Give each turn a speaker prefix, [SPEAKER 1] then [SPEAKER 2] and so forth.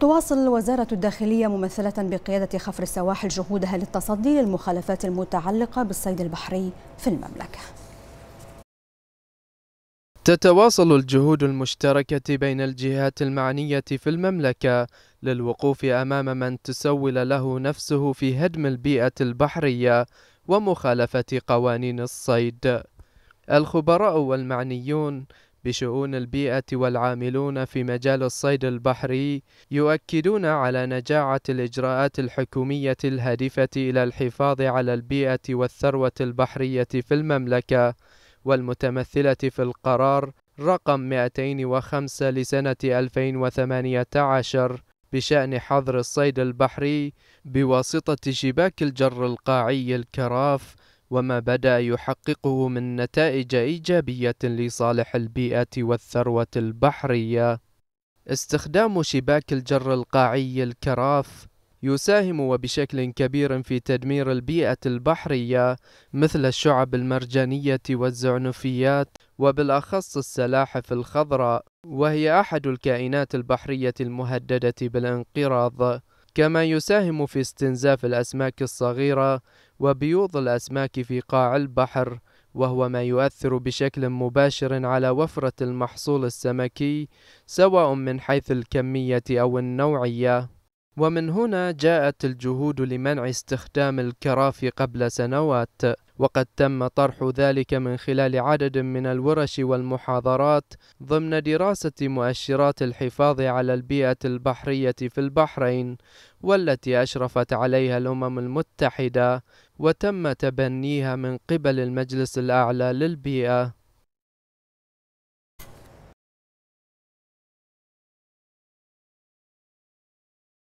[SPEAKER 1] تواصل وزارة الداخلية ممثلة بقيادة خفر السواحل جهودها للتصدي للمخالفات المتعلقة بالصيد البحري في المملكة. تتواصل الجهود المشتركة بين الجهات المعنية في المملكة للوقوف أمام من تسول له نفسه في هدم البيئة البحرية ومخالفة قوانين الصيد. الخبراء والمعنيون بشؤون البيئة والعاملون في مجال الصيد البحري يؤكدون على نجاعة الإجراءات الحكومية الهادفة إلى الحفاظ على البيئة والثروة البحرية في المملكة والمتمثلة في القرار رقم 205 لسنة 2018 بشأن حظر الصيد البحري بواسطة شباك الجر القاعي الكراف وما بدا يحققه من نتائج ايجابيه لصالح البيئه والثروه البحريه استخدام شباك الجر القاعي الكراف يساهم وبشكل كبير في تدمير البيئة البحرية مثل الشعب المرجانية والزعنفيات وبالأخص السلاحف الخضراء وهي أحد الكائنات البحرية المهددة بالانقراض كما يساهم في استنزاف الأسماك الصغيرة وبيوض الأسماك في قاع البحر وهو ما يؤثر بشكل مباشر على وفرة المحصول السمكي سواء من حيث الكمية أو النوعية ومن هنا جاءت الجهود لمنع استخدام الكرافي قبل سنوات وقد تم طرح ذلك من خلال عدد من الورش والمحاضرات ضمن دراسة مؤشرات الحفاظ على البيئة البحرية في البحرين والتي أشرفت عليها الأمم المتحدة وتم تبنيها من قبل المجلس الأعلى للبيئة